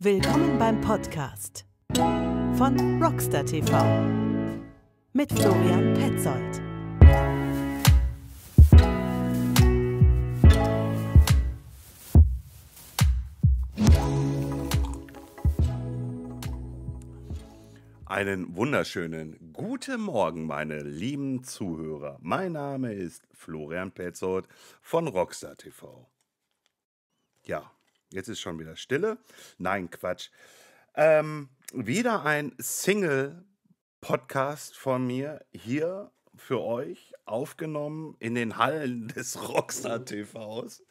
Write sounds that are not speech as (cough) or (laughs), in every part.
Willkommen beim Podcast von Rockstar TV mit Florian Petzold. Einen wunderschönen guten Morgen, meine lieben Zuhörer. Mein Name ist Florian Petzold von Rockstar TV. Ja, Jetzt ist schon wieder Stille. Nein, Quatsch. Ähm, wieder ein Single-Podcast von mir hier für euch, aufgenommen in den Hallen (laughs) des Rockstar TVs.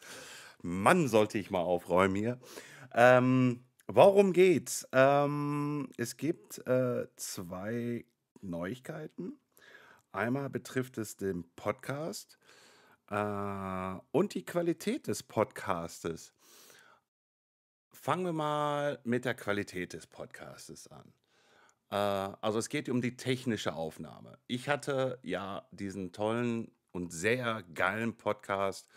Mann, sollte ich mal aufräumen hier. Ähm, warum geht's? Ähm, es gibt äh, zwei Neuigkeiten. Einmal betrifft es den Podcast äh, und die Qualität des Podcastes. Fangen wir mal mit der Qualität des Podcasts an. Äh, also es geht um die technische Aufnahme. Ich hatte ja diesen tollen und sehr geilen Podcast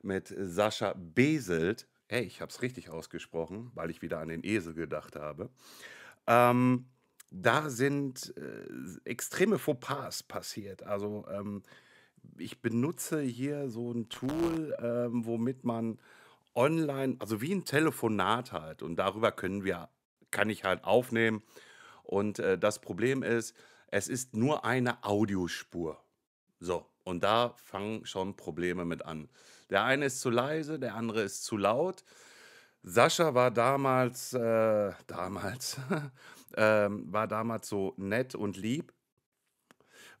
mit Sascha Beselt. Hey, ich habe es richtig ausgesprochen, weil ich wieder an den Esel gedacht habe. Ähm, da sind äh, extreme Fauxpas passiert. Also ähm, ich benutze hier so ein Tool, ähm, womit man online, also wie ein Telefonat halt. Und darüber können wir, kann ich halt aufnehmen. Und äh, das Problem ist, es ist nur eine Audiospur. So, und da fangen schon Probleme mit an. Der eine ist zu leise, der andere ist zu laut. Sascha war damals, äh, damals, (laughs) ähm, war damals so nett und lieb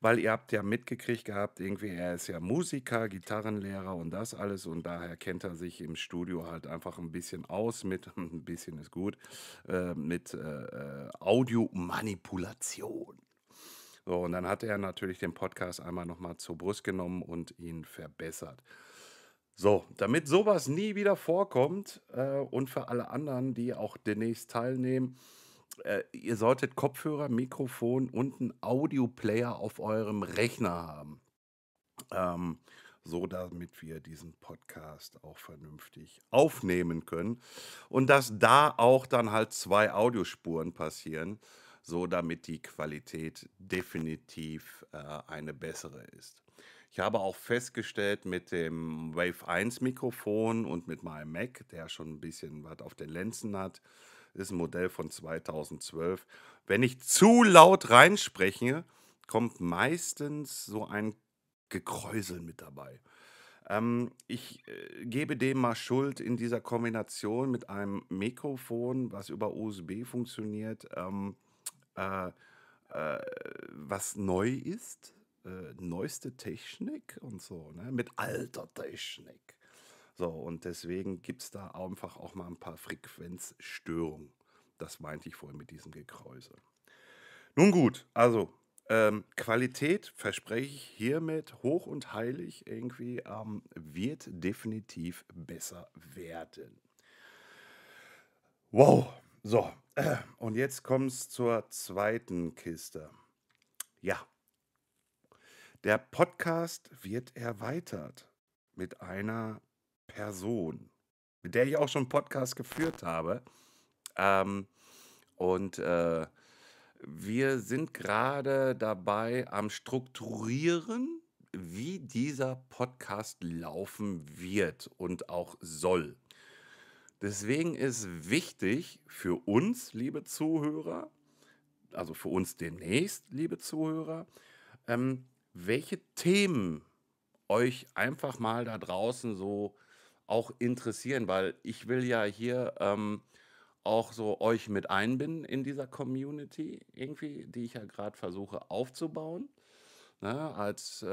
weil ihr habt ja mitgekriegt gehabt, irgendwie, er ist ja Musiker, Gitarrenlehrer und das alles und daher kennt er sich im Studio halt einfach ein bisschen aus mit, (laughs) ein bisschen ist gut, äh, mit äh, äh, Audiomanipulation. So, und dann hat er natürlich den Podcast einmal nochmal zur Brust genommen und ihn verbessert. So, damit sowas nie wieder vorkommt äh, und für alle anderen, die auch demnächst teilnehmen, äh, ihr solltet Kopfhörer, Mikrofon und einen Audioplayer auf eurem Rechner haben. Ähm, so damit wir diesen Podcast auch vernünftig aufnehmen können und dass da auch dann halt zwei Audiospuren passieren, so damit die Qualität definitiv äh, eine bessere ist. Ich habe auch festgestellt mit dem Wave 1 Mikrofon und mit meinem Mac, der schon ein bisschen was auf den Lenzen hat, ist ein Modell von 2012. Wenn ich zu laut reinspreche, kommt meistens so ein Gekräusel mit dabei. Ähm, ich äh, gebe dem mal Schuld in dieser Kombination mit einem Mikrofon, was über USB funktioniert, ähm, äh, äh, was neu ist, äh, neueste Technik und so, ne? mit alter Technik. So, und deswegen gibt es da einfach auch mal ein paar Frequenzstörungen. Das meinte ich vorhin mit diesem Gekräuse. Nun gut, also ähm, Qualität verspreche ich hiermit hoch und heilig irgendwie ähm, wird definitiv besser werden. Wow, so, äh, (clears throat) und jetzt kommt es zur zweiten Kiste. Ja, der Podcast wird erweitert mit einer Person, mit der ich auch schon einen Podcast geführt habe. Ähm, und äh, wir sind gerade dabei am Strukturieren, wie dieser Podcast laufen wird und auch soll. Deswegen ist wichtig für uns, liebe Zuhörer, also für uns demnächst, liebe Zuhörer, ähm, welche Themen euch einfach mal da draußen so auch interessieren, weil ich will ja hier ähm, auch so euch mit einbinden in dieser Community irgendwie, die ich ja gerade versuche aufzubauen. Ne, als äh,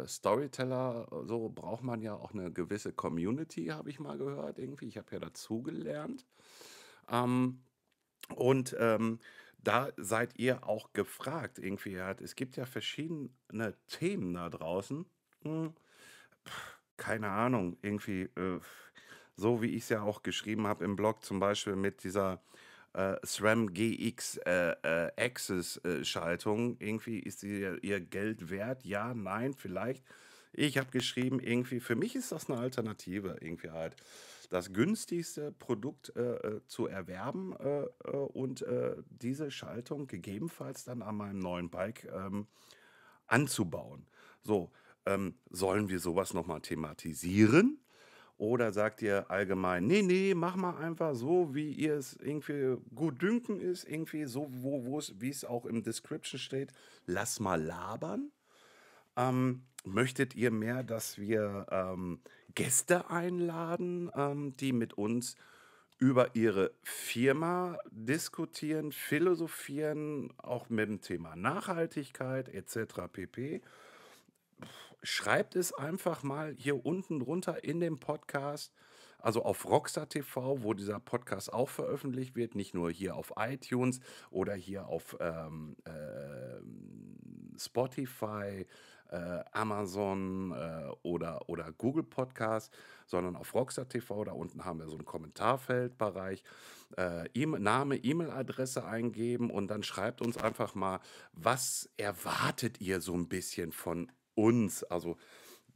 äh, Storyteller, so braucht man ja auch eine gewisse Community, habe ich mal gehört irgendwie. Ich habe ja dazugelernt. Ähm, und ähm, da seid ihr auch gefragt irgendwie. Es gibt ja verschiedene Themen da draußen. Hm. Pff keine Ahnung, irgendwie äh, so wie ich es ja auch geschrieben habe im Blog, zum Beispiel mit dieser äh, SRAM GX äh, äh Access-Schaltung, äh, irgendwie ist die, ihr Geld wert? Ja, nein, vielleicht. Ich habe geschrieben, irgendwie, für mich ist das eine Alternative, irgendwie halt das günstigste Produkt äh, äh zu erwerben äh, und äh, diese Schaltung gegebenenfalls dann an meinem neuen Bike ähm, anzubauen. So, ähm, sollen wir sowas nochmal thematisieren? Oder sagt ihr allgemein, nee, nee, mach mal einfach so, wie ihr es irgendwie gut dünken ist, irgendwie so, wo, wo es, wie es auch im Description steht, lass mal labern. Ähm, möchtet ihr mehr, dass wir ähm, Gäste einladen, ähm, die mit uns über ihre Firma diskutieren, philosophieren, auch mit dem Thema Nachhaltigkeit etc. pp schreibt es einfach mal hier unten runter in dem Podcast, also auf Rockstar TV, wo dieser Podcast auch veröffentlicht wird, nicht nur hier auf iTunes oder hier auf ähm, äh, Spotify, äh, Amazon äh, oder, oder Google Podcast, sondern auf Rockstar TV. Da unten haben wir so ein Kommentarfeldbereich. E Name, E-Mail-Adresse eingeben und dann schreibt uns einfach mal, was erwartet ihr so ein bisschen von uns, also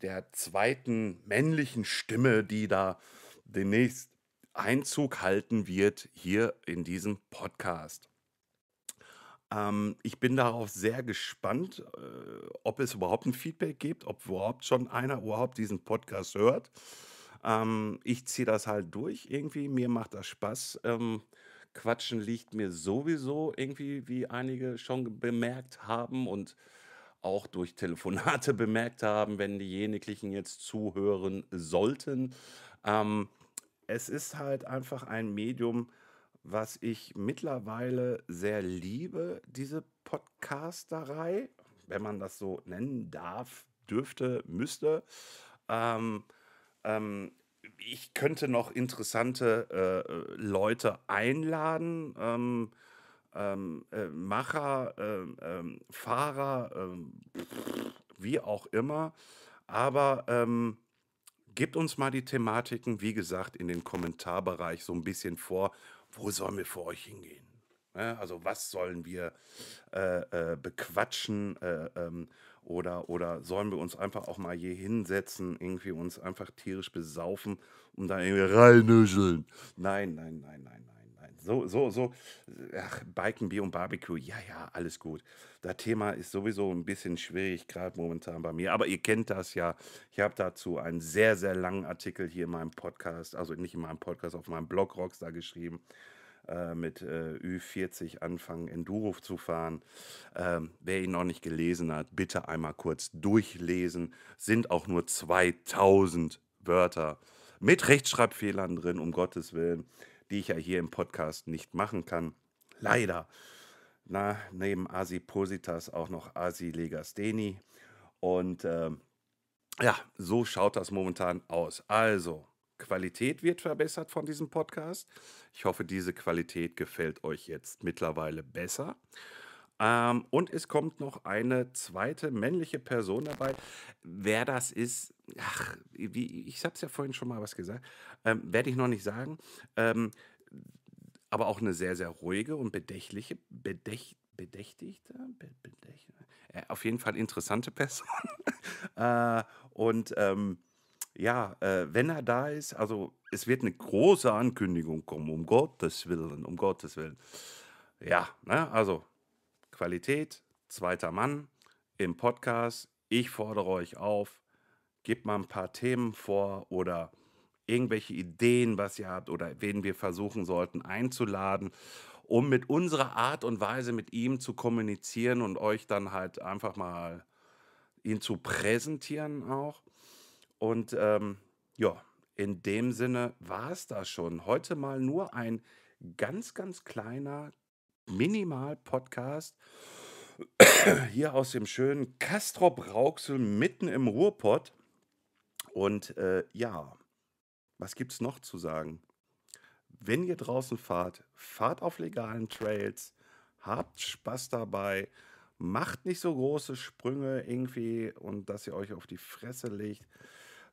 der zweiten männlichen Stimme, die da demnächst Einzug halten wird hier in diesem Podcast. Ähm, ich bin darauf sehr gespannt, äh, ob es überhaupt ein Feedback gibt, ob überhaupt schon einer überhaupt diesen Podcast hört. Ähm, ich ziehe das halt durch irgendwie, mir macht das Spaß. Ähm, Quatschen liegt mir sowieso irgendwie, wie einige schon bemerkt haben und auch durch Telefonate (laughs) bemerkt haben, wenn diejenigen jetzt zuhören sollten. Ähm, es ist halt einfach ein Medium, was ich mittlerweile sehr liebe, diese Podcasterei, wenn man das so nennen darf, dürfte, müsste. Ähm, ähm, ich könnte noch interessante äh, äh Leute einladen. Ähm, ähm, äh, Macher, ähm, ähm Fahrer, pff, ähm, wie auch immer. Aber ähm, gebt uns mal die Thematiken, wie gesagt, in den Kommentarbereich so ein bisschen vor. Wo sollen wir vor euch hingehen? Ja, ne? also was sollen wir äh, äh, bequatschen äh, ähm, oder, oder sollen wir uns einfach auch mal hier hinsetzen, irgendwie uns einfach tierisch besaufen und dann irgendwie reinnüscheln? Nein, nein, nein, nein, nein so, so, so, ach, Biken, Bier und Barbecue, ja, ja, alles gut. Das Thema ist sowieso ein bisschen schwierig, gerade momentan bei mir, aber ihr kennt das ja. Ich habe dazu einen sehr, sehr langen Artikel hier in meinem Podcast, also nicht in meinem Podcast, auf meinem Blog Rockstar geschrieben, äh, mit äh, Ü40 anfangen, Enduro zu fahren. Ähm, wer ihn noch nicht gelesen hat, bitte einmal kurz durchlesen. Sind auch nur 2000 Wörter mit Rechtschreibfehlern drin, um Gottes Willen die ich ja hier im Podcast nicht machen kann. Leider. Na, neben Positas auch noch Asi Asilegasteni. Und äh, ja, so schaut das momentan aus. Also, Qualität wird verbessert von diesem Podcast. Ich hoffe, diese Qualität gefällt euch jetzt mittlerweile besser. Ähm, und es kommt noch eine zweite männliche Person dabei. Wer das ist, ach, wie, ich habe es ja vorhin schon mal was gesagt, ähm, werde ich noch nicht sagen. Ähm, aber auch eine sehr, sehr ruhige und bedächtliche, bedächt, bedächtigte, be, äh, auf jeden Fall interessante Person. (laughs) äh, und ähm, ja, äh, wenn er da ist, also es wird eine große Ankündigung kommen, um Gottes Willen, um Gottes Willen. Ja, ne, also Qualität, zweiter Mann im Podcast. Ich fordere euch auf, gebt mal ein paar Themen vor oder irgendwelche Ideen, was ihr habt oder wen wir versuchen sollten einzuladen, um mit unserer Art und Weise mit ihm zu kommunizieren und euch dann halt einfach mal ihn zu präsentieren auch. Und ähm, ja, in dem Sinne war es das schon. Heute mal nur ein ganz, ganz kleiner, Minimal-Podcast hier aus dem schönen Castrop-Rauxel mitten im Ruhrpott. Und äh, ja, was gibt es noch zu sagen? Wenn ihr draußen fahrt, fahrt auf legalen Trails, habt Spaß dabei, macht nicht so große Sprünge irgendwie und dass ihr euch auf die Fresse legt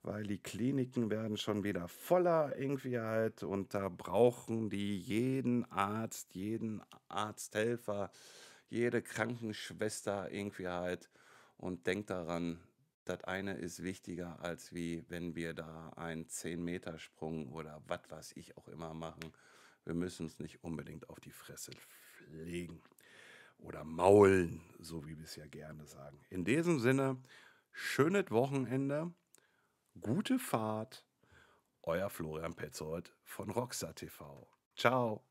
weil die Kliniken werden schon wieder voller irgendwie halt und da brauchen die jeden Arzt, jeden Arzthelfer, jede Krankenschwester irgendwie halt und denkt daran, das eine ist wichtiger als wie wenn wir da einen 10-Meter-Sprung oder was weiß ich auch immer machen. Wir müssen uns nicht unbedingt auf die Fresse legen oder maulen, so wie wir es ja gerne sagen. In diesem Sinne, schönes Wochenende gute Fahrt. Euer Florian Petzold von Roxa TV. Ciao.